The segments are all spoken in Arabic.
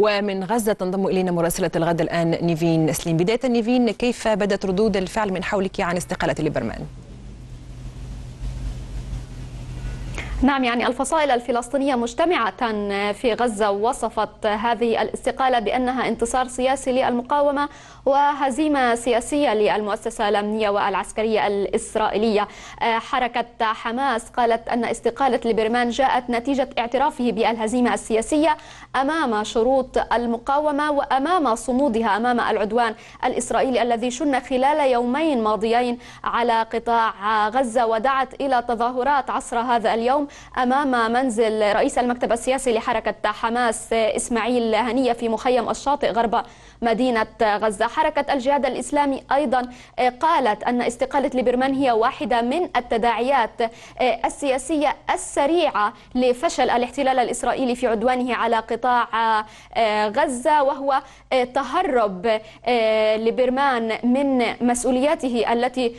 ومن غزة تنضم إلينا مراسلة الغد الآن نيفين سليم بداية نيفين كيف بدت ردود الفعل من حولك عن استقالة ليبرمان؟ نعم يعني الفصائل الفلسطينية مجتمعة في غزة وصفت هذه الاستقالة بأنها انتصار سياسي للمقاومة وهزيمة سياسية للمؤسسة الأمنية والعسكرية الإسرائيلية آه، حركة حماس قالت أن استقالة لبرمان جاءت نتيجة اعترافه بالهزيمة السياسية أمام شروط المقاومة وأمام صمودها أمام العدوان الإسرائيلي الذي شن خلال يومين ماضيين على قطاع غزة ودعت إلى تظاهرات عصر هذا اليوم أمام منزل رئيس المكتب السياسي لحركة حماس إسماعيل هنية في مخيم الشاطئ غرب مدينة غزة حركة الجهاد الإسلامي أيضا آه، قالت أن استقالة ليبرمان هي واحدة من التداعيات آه، السياسية السريعة لفشل الاحتلال الإسرائيلي في عدوانه على قطاع آه، غزة وهو تهرب ليبرمان من مسؤولياته التي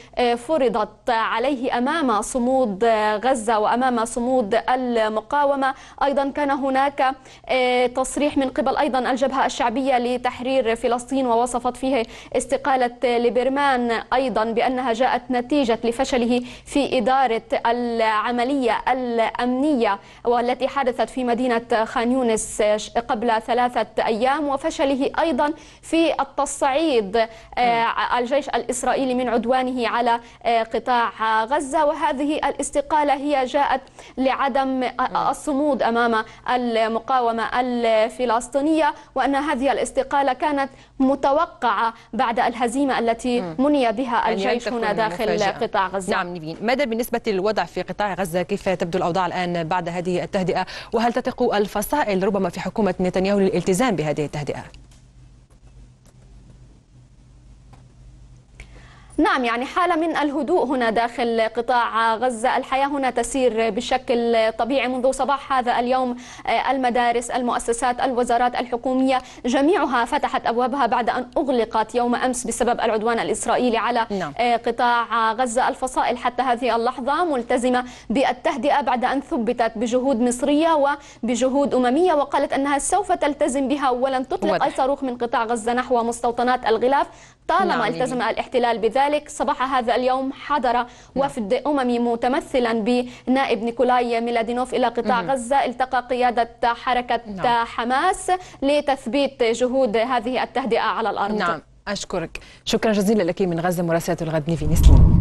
فرضت عليه أمام صمود غزة وأمام صمود صمود المقاومة أيضا كان هناك آه، تصريح من قبل أيضا الجبهة الشعبية لتحرير فلسطين ووصفت فيه استقالة ليبرمان أيضا بأنها جاءت نتيجة لفشله في إدارة العملية الأمنية والتي حدثت في مدينة خان يونس قبل ثلاثة أيام وفشله أيضا في التصعيد آه، الجيش الإسرائيلي من عدوانه على آه، قطاع غزة وهذه الاستقالة هي جاءت لعدم نعم. الصمود امام المقاومه الفلسطينيه وان هذه الاستقاله كانت متوقعه بعد الهزيمه التي نعم. مني بها الجيش هنا داخل مفاجأة. قطاع غزه. نعم نبين. ماذا بالنسبه للوضع في قطاع غزه؟ كيف تبدو الاوضاع الان بعد هذه التهدئه؟ وهل تثق الفصائل ربما في حكومه نتنياهو للالتزام بهذه التهدئه؟ نعم يعني حالة من الهدوء هنا داخل قطاع غزة الحياة هنا تسير بشكل طبيعي منذ صباح هذا اليوم المدارس المؤسسات الوزارات الحكومية جميعها فتحت أبوابها بعد أن أغلقت يوم أمس بسبب العدوان الإسرائيلي على نعم. قطاع غزة الفصائل حتى هذه اللحظة ملتزمة بالتهدئة بعد أن ثبتت بجهود مصرية وبجهود أممية وقالت أنها سوف تلتزم بها ولن تطلق أي صاروخ من قطاع غزة نحو مستوطنات الغلاف طالما نعم. التزم الاحتلال بذلك صباح هذا اليوم حضر نعم. وفد أممي متمثلا بنائب نيكولاي ميلادينوف إلى قطاع غزة التقى قيادة حركة نعم. حماس لتثبيت جهود هذه التهدئة على الأرض نعم أشكرك شكرا جزيلا لك من غزة مراسلة الغد نيفي نسلم